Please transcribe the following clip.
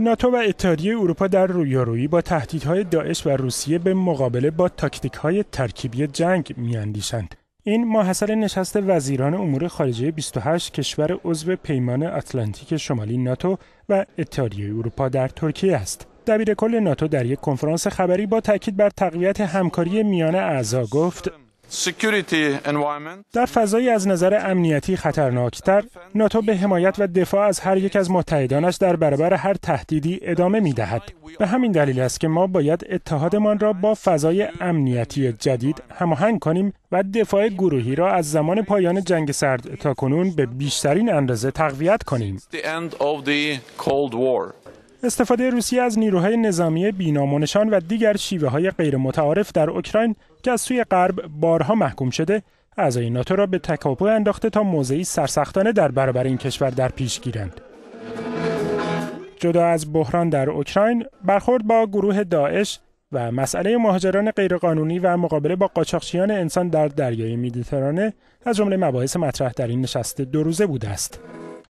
ناتو و اتحادیه اروپا در رویارویی با تهدیدهای داعش و روسیه به مقابله با های ترکیبی جنگ میاندیشند. این ماحصل نشست وزیران امور خارجه 28 کشور عضو پیمان اتلانتیک شمالی ناتو و اتحادیه اروپا در ترکیه است. دبیر کل ناتو در یک کنفرانس خبری با تاکید بر تقویت همکاری میان اعضا گفت در فضایی از نظر امنیتی خطرناکتر، ناتو به حمایت و دفاع از هر یک از متحدانش در برابر هر تهدیدی ادامه می دهد. به همین دلیل است که ما باید اتحادمان را با فضای امنیتی جدید هماهنگ کنیم و دفاع گروهی را از زمان پایان جنگ سرد تا کنون به بیشترین اندازه تقویت کنیم. استفاده روسیه از نیروهای نظامی بینامونشان و دیگر شیوه های غیر متعارف در اوکراین که از سوی غرب بارها محکوم شده اعضای ناتو را به تکاپو انداخته تا موضعی سرسختانه در برابر این کشور در پیش گیرند جدا از بحران در اوکراین برخورد با گروه داعش و مسئله مهاجران غیرقانونی و مقابله با قاچاقچیان انسان در دریای مدیترانه از جمله مباحث مطرح در این نشست دو روزه بوده است